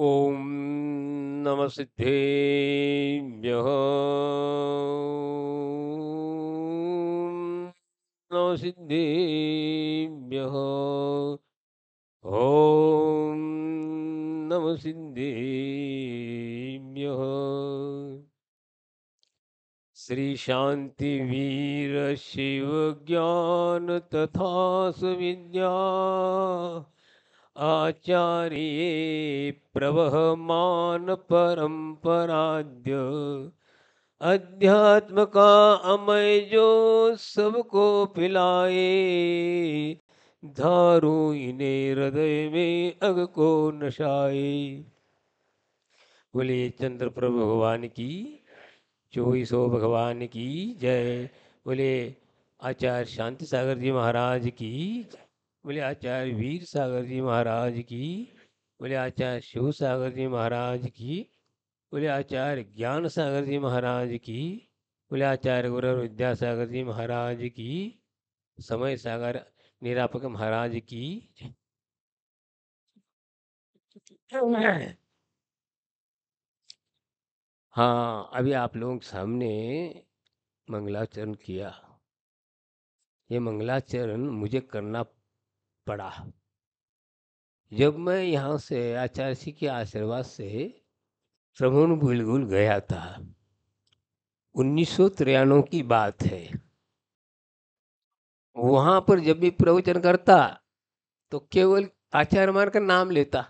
ॐ नम सिद्धे नम सिद्धेभ्यः ॐ नमः सिद्धेभ्यः श्री शांति वीर शिव ज्ञान तथा सुविद्या आचार्ये प्रवहमान परंपराद्य अध्यात्म का अमय जो सबको पिलाए धारू इन्हें हृदय में अग को नशाए बोले चंद्र प्रभु भगवान की चौबीसो भगवान की जय बोले आचार्य शांति सागर जी महाराज की बोले आचार्य अच्छा, वीर सागर जी महाराज की बोले आचार्य अच्छा, शिव सागर जी महाराज की बोले आचार्य अच्छा, ज्ञान सागर जी महाराज की बोले आचार्य गुरु विद्यासागर जी महाराज की समय सागर निरापक महाराज की हाँ अभी आप लोगों के सामने मंगलाचरण किया ये मंगलाचरण मुझे करना पड़ा जब मैं यहाँ से आचार्य जी के आशीर्वाद से श्रवण बिलगुल गया था उन्नीस सौ की बात है वहाँ पर जब भी प्रवचन करता तो केवल आचार्य मान का नाम लेता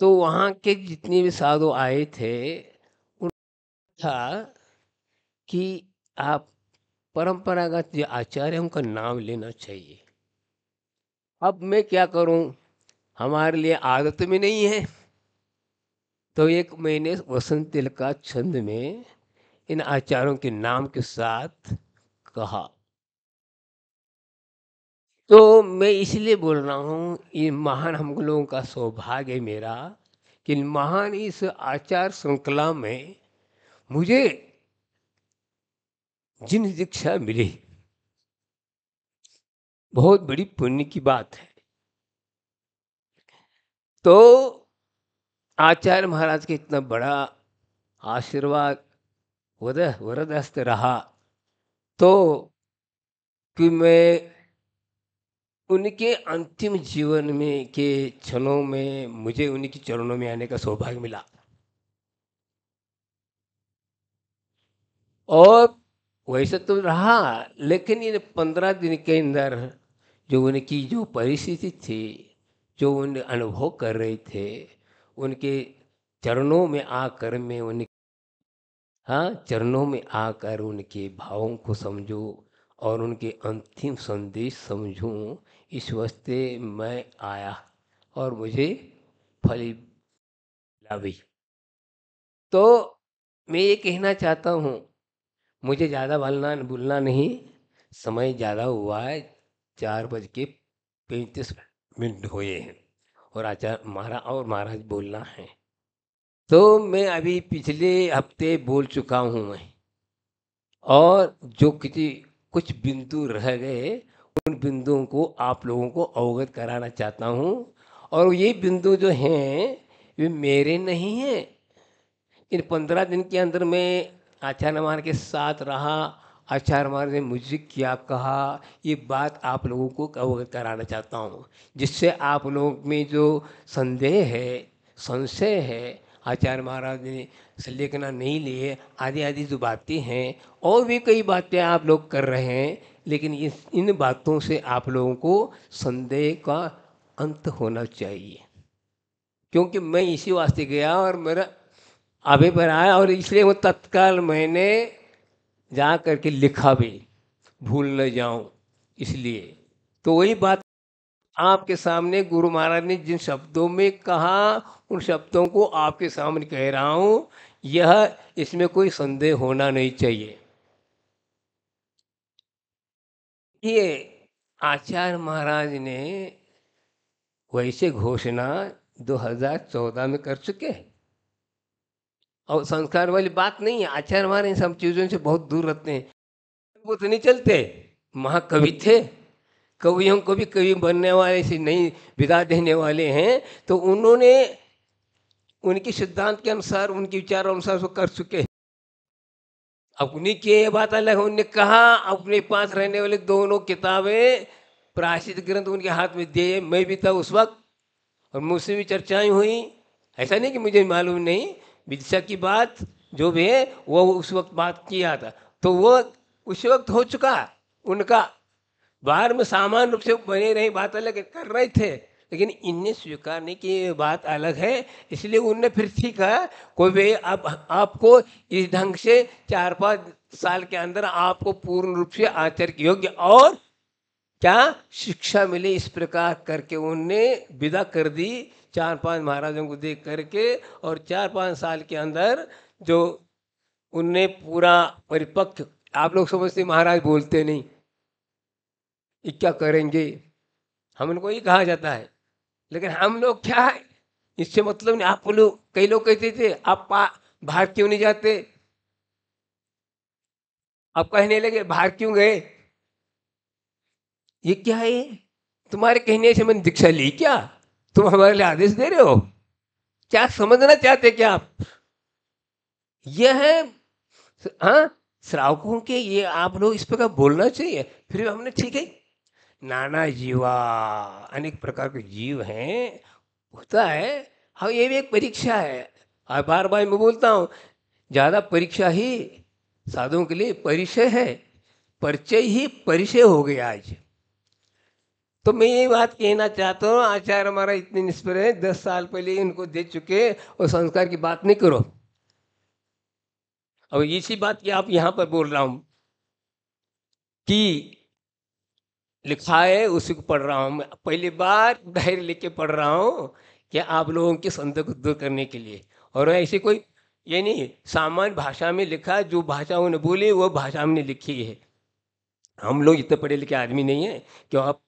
तो वहाँ के जितने भी साधु आए थे उन था कि आप परंपरागत जो आचार्य उनका नाम लेना चाहिए अब मैं क्या करूं हमारे लिए आदत में नहीं है तो एक मैंने वसंत तिल का छंद में इन आचार्यों के नाम के साथ कहा तो मैं इसलिए बोल रहा हूँ ये महान हम लोगों का सौभाग्य मेरा कि महान इस आचार श्रृंखला में मुझे जिन दीक्षा मिली बहुत बड़ी पुण्य की बात है तो आचार्य महाराज के इतना बड़ा आशीर्वाद वरदस्त रहा तो कि मैं उनके अंतिम जीवन में के क्षणों में मुझे उनके चरणों में आने का सौभाग्य मिला और वैसे तो रहा लेकिन इन पंद्रह दिन के अंदर जो उनकी जो परिस्थिति थी जो उन अनुभव कर रहे थे उनके चरणों में आकर मैं उन हाँ चरणों में आकर उनके भावों को समझो और उनके अंतिम संदेश समझूं इस वस्ते मैं आया और मुझे फली लाभी तो मैं ये कहना चाहता हूँ मुझे ज़्यादा भलना भूलना नहीं समय ज़्यादा हुआ है चार बज के पैंतीस मिनट हुए हैं और आचार्य महाराज और महाराज बोलना है तो मैं अभी पिछले हफ्ते बोल चुका हूँ मैं और जो किसी कुछ बिंदु रह गए उन बिंदुओं को आप लोगों को अवगत कराना चाहता हूँ और ये बिंदु जो हैं वे मेरे नहीं हैं इन पंद्रह दिन के अंदर मैं आचार्य हमारे के साथ रहा आचार्य महाराज ने मुझे क्या कहा ये बात आप लोगों को अवगत कराना चाहता हूँ जिससे आप लोग में जो संदेह है संशय है आचार्य महाराज ने संलेखना नहीं लिए आदि आदि जो बातें हैं और भी कई बातें आप लोग कर रहे हैं लेकिन इस इन बातों से आप लोगों को संदेह का अंत होना चाहिए क्योंकि मैं इसी वास्ते गया और मेरा अभी बनाया और इसलिए वो तत्काल मैंने जा कर के लिखा भी भूल न जाऊं इसलिए तो वही बात आपके सामने गुरु महाराज ने जिन शब्दों में कहा उन शब्दों को आपके सामने कह रहा हूं यह इसमें कोई संदेह होना नहीं चाहिए ये आचार्य महाराज ने वैसे घोषणा 2014 में कर चुके हैं और संस्कार वाली बात नहीं है आचार्य हमारे इन सब चीज़ों से बहुत दूर रहते हैं वो तो नहीं चलते महाकवि थे कवियों को भी कवि बनने वाले से नहीं विदा देने वाले हैं तो उन्होंने उनके सिद्धांत के अनुसार उनके विचार अनुसार वो कर चुके हैं अपनी के की ये बात अलग है उनने कहा अपने पास रहने वाले दोनों किताबें प्राचित ग्रंथ उनके हाथ में दिए मैं भी था उस वक्त और मुझसे भी चर्चाएं हुई ऐसा नहीं कि मुझे मालूम नहीं विदिशा की बात जो भी है वो उस वक्त बात किया था तो वो उस वक्त हो चुका उनका बाहर में सामान्य रूप से बने रही बात अलग कर रहे थे लेकिन इनने स्वीकारने की बात अलग है इसलिए उनने फिर ठीक कहा कोई भी अब आप, आपको इस ढंग से चार पाँच साल के अंदर आपको पूर्ण रूप से आचर योग्य और क्या शिक्षा मिली इस प्रकार करके उनने विदा कर दी चार पांच महाराजों को देख करके और चार पांच साल के अंदर जो उनने पूरा परिपक्व आप लोग समझते महाराज बोलते नहीं ये क्या करेंगे हम उनको ही कहा जाता है लेकिन हम लोग क्या है इससे मतलब नहीं आप लोग कई लोग कहते थे आप बाहर क्यों नहीं जाते आप कहने लगे बाहर क्यों गए ये क्या है तुम्हारे कहने से मैंने दीक्षा ली क्या तुम तो हमारे लिए आदेश दे रहे हो क्या समझना चाहते क्या आप यह है हाँ श्रावकों के ये आप लोग इस प्रकार बोलना चाहिए फिर हमने ठीक है नाना जीवा अनेक प्रकार के जीव हैं होता है हाँ ये भी एक परीक्षा है और हाँ, बार बार मैं बोलता हूँ ज़्यादा परीक्षा ही साधुओं के लिए परिचय है परिचय ही परिचय हो गया आज तो मैं ये बात कहना चाहता हूँ आचार्य हमारा इतने निष्पर है दस साल पहले उनको दे चुके और संस्कार की बात नहीं करो अब इसी बात की आप यहाँ पर बोल रहा हूँ कि लिखा है उसी को पढ़ रहा हूँ पहली बार धैर्य लिख के पढ़ रहा हूँ कि आप लोगों के संदेह को दूर करने के लिए और ऐसी कोई ये नहीं सामान्य भाषा में लिखा जो भाषा उन्होंने बोली वो भाषा हमने लिखी है हम लोग इतने पढ़े लिखे आदमी नहीं है क्यों आप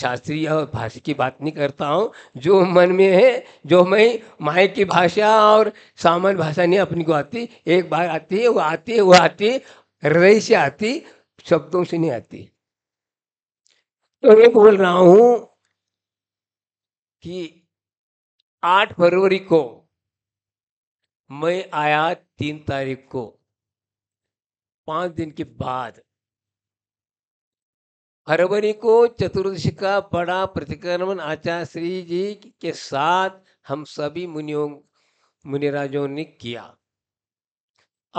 शास्त्रीय और भाषा की बात नहीं करता हूँ जो मन में है जो मैं माए की भाषा और सामान्य भाषा नहीं अपनी को आती एक बार आती है वो आती है वो आती हृदय से आती शब्दों से नहीं आती तो मैं बोल रहा हूं कि आठ फरवरी को मैं आया तीन तारीख को पांच दिन के बाद फरवरी को चतुर्दशी का बड़ा प्रतिक्रमण आचार्य श्री जी के साथ हम सभी मुनियों मुनिराजों ने किया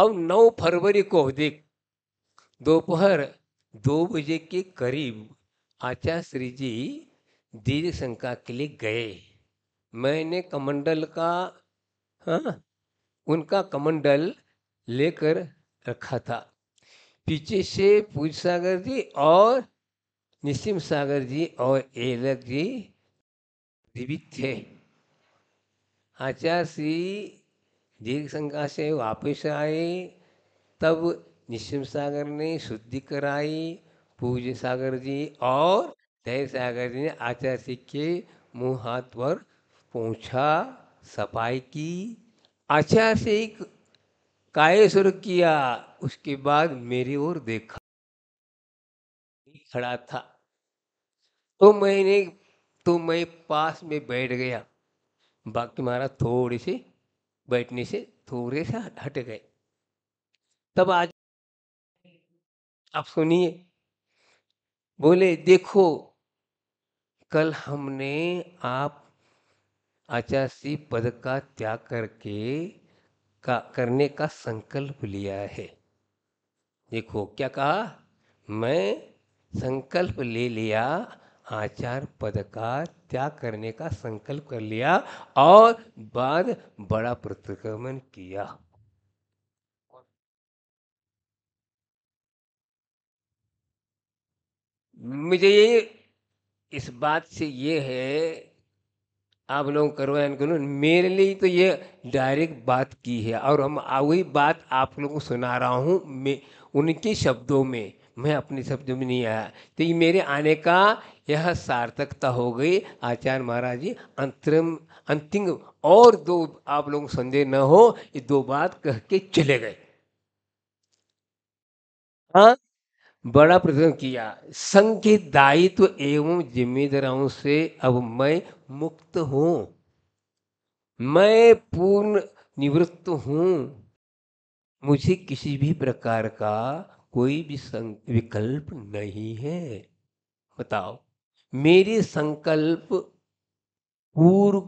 अब 9 फरवरी को देख दोपहर दो, दो बजे के करीब आचार्य श्री जी दीर्घ शंका के लिए गए मैंने कमंडल का हाँ उनका कमंडल लेकर रखा था पीछे से पूज सागर जी और निस्सिम सागर जी और एलक जी जीवित थे आचार्य श्री दीर्घ शंका से वापस आए तब निस्सिम सागर ने शुद्धि कराई पूज्य सागर जी और दया सागर जी ने आचार्य श्री के मुँह हाथ पर पहुँचा सफाई की आचार्य श्री काय शुरू किया उसके बाद मेरी ओर देखा खड़ा था तो मैंने तो मैं पास में बैठ गया बाकी महाराज थोड़े से बैठने से थोड़े से हट गए तब आज आप सुनिए बोले देखो कल हमने आप आचार्य पद का त्याग करके का करने का संकल्प लिया है देखो क्या कहा मैं संकल्प ले लिया आचार पद का त्याग करने का संकल्प कर लिया और बाद बड़ा प्रतिक्रमण किया मुझे ये इस बात से ये है आप लोग करवाएं करो मेरे लिए तो ये डायरेक्ट बात की है और हम वही बात आप लोगों को सुना रहा हूँ मैं उनके शब्दों में मैं अपनी शब्दों में नहीं आया तो ये मेरे आने का यह सार्थकता हो गई आचार्य महाराज जी अंतरम अंतिम और दो आप लोग संदेह न हो ये दो बात कह के चले गए हाँ बड़ा प्रश्न किया संघ के दायित्व तो एवं जिम्मेदारों से अब मैं मुक्त हूं मैं पूर्ण निवृत्त हूं मुझे किसी भी प्रकार का कोई भी विकल्प नहीं है बताओ मेरे संकल्प पूर्व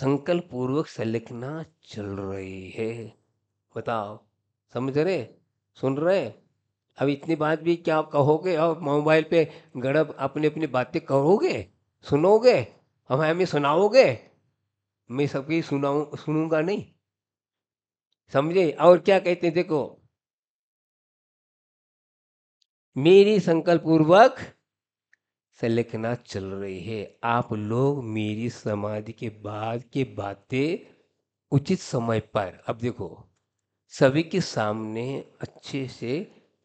संकल्प पूर्वक संलिखना चल रही है बताओ समझ रहे सुन रहे अब इतनी बात भी क्या आप कहोगे और मोबाइल पे गड़ब अपनी अपनी बातें कहोगे सुनोगे और हमें सुनाओगे मैं सबकी सुनाऊ सुनूंगा नहीं समझे और क्या कहते हैं देखो मेरी संकल्प पूर्वक से लिखना चल रही है आप लोग मेरी समाधि के बाद के बातें उचित समय पर अब देखो सभी के सामने अच्छे से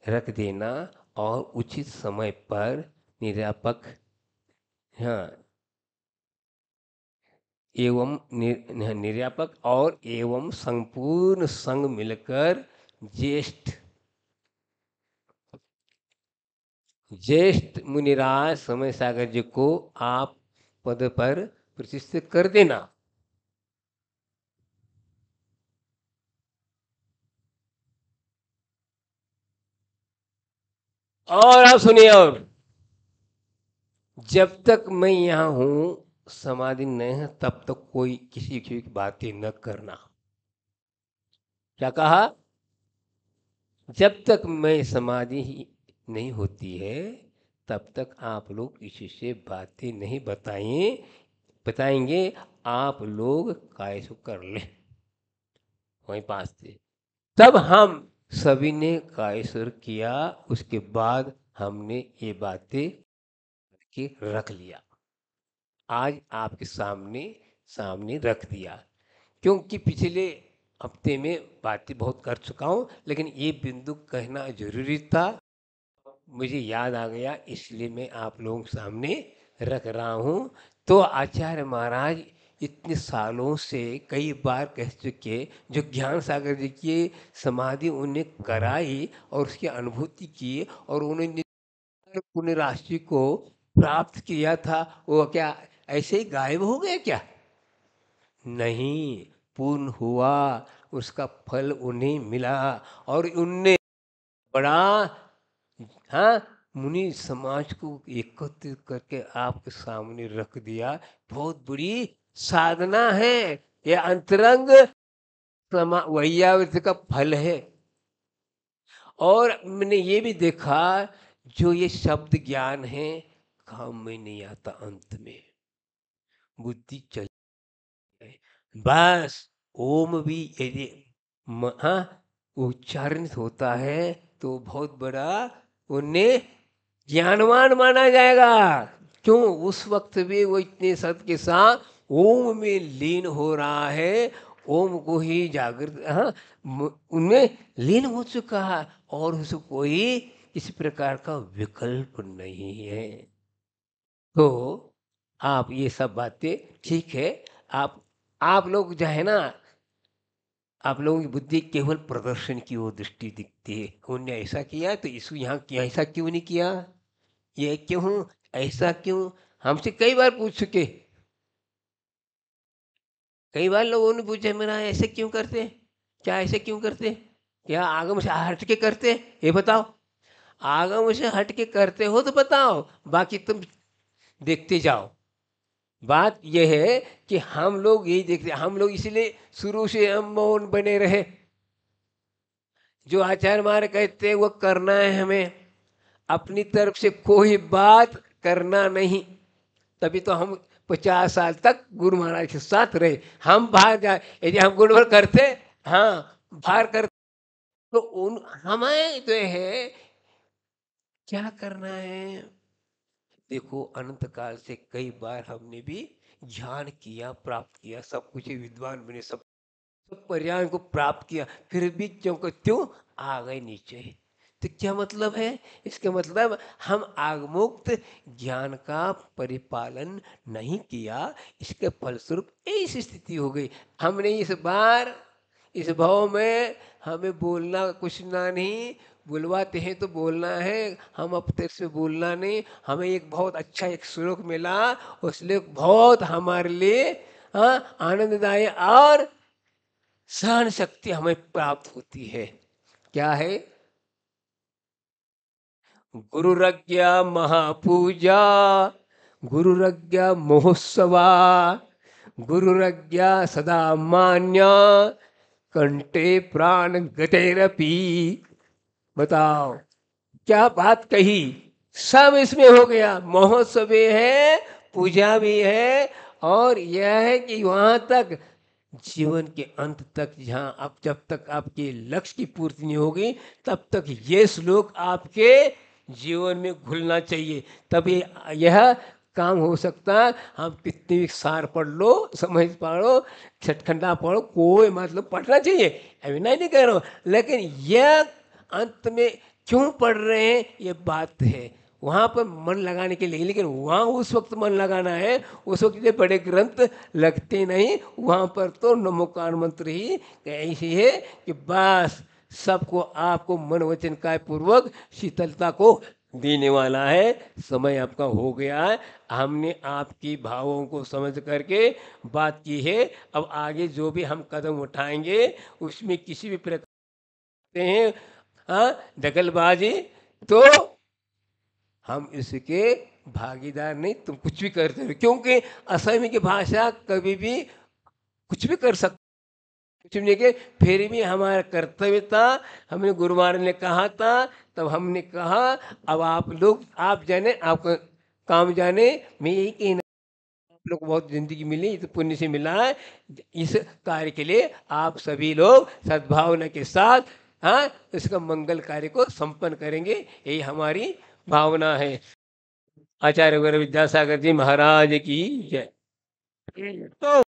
रख देना और उचित समय पर निरापक हाँ एवं निर्यापक और एवं संपूर्ण संग मिलकर ज्येष्ठ ज्येष्ठ मुनिराज समय सागर जी को आप पद पर प्रतिष्ठित कर देना और आप सुनिए और जब तक मैं यहां हूं समाधि नहीं है तब तक कोई किसी की बातें न करना क्या कहा जब तक मैं समाधि ही नहीं होती है तब तक आप लोग से बातें नहीं बताएं बताएंगे आप लोग काय कर लें वहीं पास थे तब हम सभी ने काय सुर किया उसके बाद हमने ये बातें के रख लिया आज आपके सामने सामने रख दिया क्योंकि पिछले हफ्ते में बातें बहुत कर चुका हूँ लेकिन ये बिंदु कहना जरूरी था मुझे याद आ गया इसलिए मैं आप लोगों के सामने रख रहा हूँ तो आचार्य महाराज इतने सालों से कई बार कह चुके जो ज्ञान सागर जी की समाधि उन्हें कराई और उसकी अनुभूति की और उन्होंने पुण्य राशि को प्राप्त किया था वो क्या ऐसे ही गायब हो गया क्या नहीं पूर्ण हुआ उसका फल उन्हें मिला और उनने बड़ा हाँ मुनि समाज को एकत्रित करके आपके सामने रख दिया बहुत बड़ी साधना है ये अंतरंग का फल है और मैंने ये भी देखा जो ये शब्द ज्ञान है काम में नहीं आता अंत में बुद्धि चल बस ओम भी यदि हाँ, उच्चारणित होता है तो बहुत बड़ा उन्हें ज्ञानवान माना जाएगा क्यों उस वक्त भी वो इतने सत के साथ ओम में लीन हो रहा है ओम को ही जागृत हाँ उनमें लीन हो चुका है और उसे कोई इस प्रकार का विकल्प नहीं है तो आप ये सब बातें ठीक है आप आप लोग जो है ना आप लोगों की बुद्धि केवल प्रदर्शन की ओर दृष्टि दिखती है उनने ऐसा किया तो इसको यहाँ ऐसा क्यों नहीं किया ये क्यों ऐसा क्यों हमसे कई बार पूछ चुके कई बार लोगों ने पूछा मेरा ऐसे क्यों करते क्या ऐसे क्यों करते क्या आगम से हट के करते ये बताओ आगम से हट के करते हो तो बताओ बाकी तुम देखते जाओ बात यह है कि हम लोग यही देखते हम लोग इसलिए शुरू से हम मौन बने रहे जो आचार्य मार कहते हैं वो करना है हमें अपनी तरफ से कोई बात करना नहीं तभी तो हम पचास साल तक गुरु महाराज के साथ रहे हम बाहर जाए यदि हम गुरुवर करते हाँ बाहर करते तो उन हमें जो है क्या करना है देखो अनंत काल से कई बार हमने भी ध्यान किया प्राप्त किया सब कुछ विद्वान बने सब सब पर्याय को प्राप्त किया फिर भी क्यों क्यों आ गए नीचे तो क्या मतलब है इसका मतलब हम आगमुक्त ज्ञान का परिपालन नहीं किया इसके फलस्वरूप ऐसी स्थिति हो गई हमने इस बार इस भाव में हमें बोलना कुछ ना नहीं बुलवाते हैं तो बोलना है हम अब तक से बोलना नहीं हमें एक बहुत अच्छा एक श्लोक मिला श्लोक बहुत हमारे लिए हाँ, आनंददाय और सहन शक्ति हमें प्राप्त होती है क्या है गुरु रज्ञा महापूजा गुरु महोत्सव महोत्सवा रज्ञा सदा मान्या कंटे प्राण गतेरपी बताओ क्या बात कही सब इसमें हो गया महोत्सव भी है पूजा भी है और यह है कि वहां तक जीवन के अंत तक जहां आप जब तक आपके लक्ष्य की पूर्ति नहीं होगी तब तक ये श्लोक आपके जीवन में घुलना चाहिए तभी यह काम हो सकता है हम कितनी भी सार पढ़ लो समझ पाड़ो छठखंडा पढ़ो कोई मतलब पढ़ना चाहिए अभी नहीं, नहीं कह रहा हूँ लेकिन यह अंत में क्यों पढ़ रहे हैं ये बात है वहाँ पर मन लगाने के लिए लेकिन वहाँ उस वक्त मन लगाना है उस वक्त ये बड़े ग्रंथ लगते नहीं वहाँ पर तो नमोकार मंत्र ही ऐसी है कि बस सबको आपको मन वचन काय पूर्वक शीतलता को देने वाला है समय आपका हो गया है हमने आपकी भावों को समझ करके बात की है अब आगे जो भी हम कदम उठाएंगे उसमें किसी भी प्रकार हैं हाँ, दखलबाजी तो हम इसके भागीदार नहीं तुम कुछ भी करते हो क्योंकि असमी की भाषा कभी भी कुछ भी कर सकते कुछ भी नहीं के फिर भी हमारा कर्तव्य था हमने गुरुवार ने कहा था तब हमने कहा अब आप लोग आप जाने आपका काम जाने मैं यही कहना आप लोग बहुत जिंदगी मिली तो पुण्य से मिला है इस कार्य के लिए आप सभी लोग सद्भावना के साथ हाँ तो इसका मंगल कार्य को संपन्न करेंगे यही हमारी भावना है आचार्य विद्यासागर जी महाराज की जय हम्म। तो